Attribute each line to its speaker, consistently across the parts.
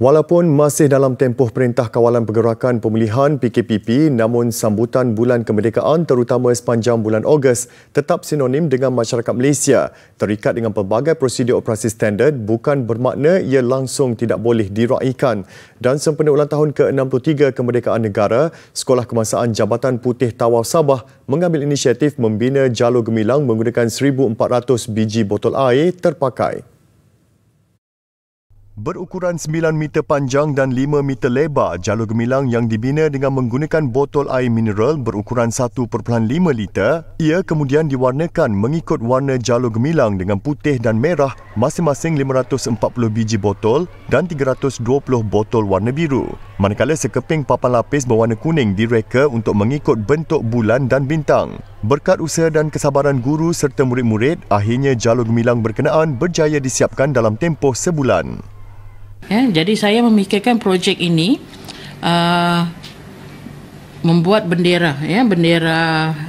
Speaker 1: Walaupun masih dalam tempoh perintah kawalan pergerakan pemilihan PKPP, namun sambutan bulan kemerdekaan terutama sepanjang bulan Ogos tetap sinonim dengan masyarakat Malaysia. Terikat dengan pelbagai prosedur operasi standard bukan bermakna ia langsung tidak boleh diraihkan. Dan sempena ulang tahun ke-63 kemerdekaan negara, Sekolah Kemasaan Jabatan Putih Tawau Sabah mengambil inisiatif membina jalur gemilang menggunakan 1,400 biji botol air terpakai. Berukuran 9 meter panjang dan 5 meter lebar, jalur gemilang yang dibina dengan menggunakan botol air mineral berukuran 1.5 liter, ia kemudian diwarnakan mengikut warna jalur gemilang dengan putih dan merah masing-masing 540 biji botol dan 320 botol warna biru. Manakala sekeping papan lapis berwarna kuning direka untuk mengikut bentuk bulan dan bintang. Berkat usaha dan kesabaran guru serta murid-murid, akhirnya jalur gemilang berkenaan berjaya disiapkan dalam tempoh sebulan.
Speaker 2: Ya, jadi saya memikirkan projek ini uh, membuat bendera ya bendera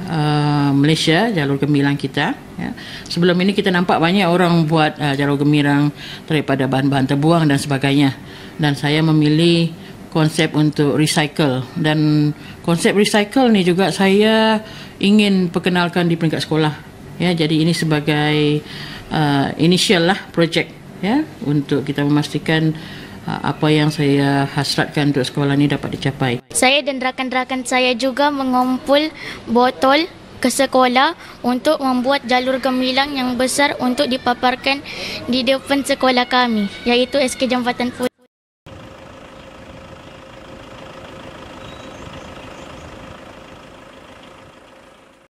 Speaker 2: uh, Malaysia jalur gemilang kita ya. Sebelum ini kita nampak banyak orang buat uh, jalur gemilang daripada bahan-bahan terbuang dan sebagainya. Dan saya memilih konsep untuk recycle dan konsep recycle ni juga saya ingin perkenalkan di peringkat sekolah. Ya, jadi ini sebagai uh, initial lah projek ya untuk kita memastikan uh, apa yang saya hasratkan untuk sekolah ini dapat dicapai.
Speaker 3: Saya dan rakan-rakan saya juga mengumpul botol ke sekolah untuk membuat jalur gemilang yang besar untuk dipaparkan di depan sekolah kami iaitu SK Jambatan Putih.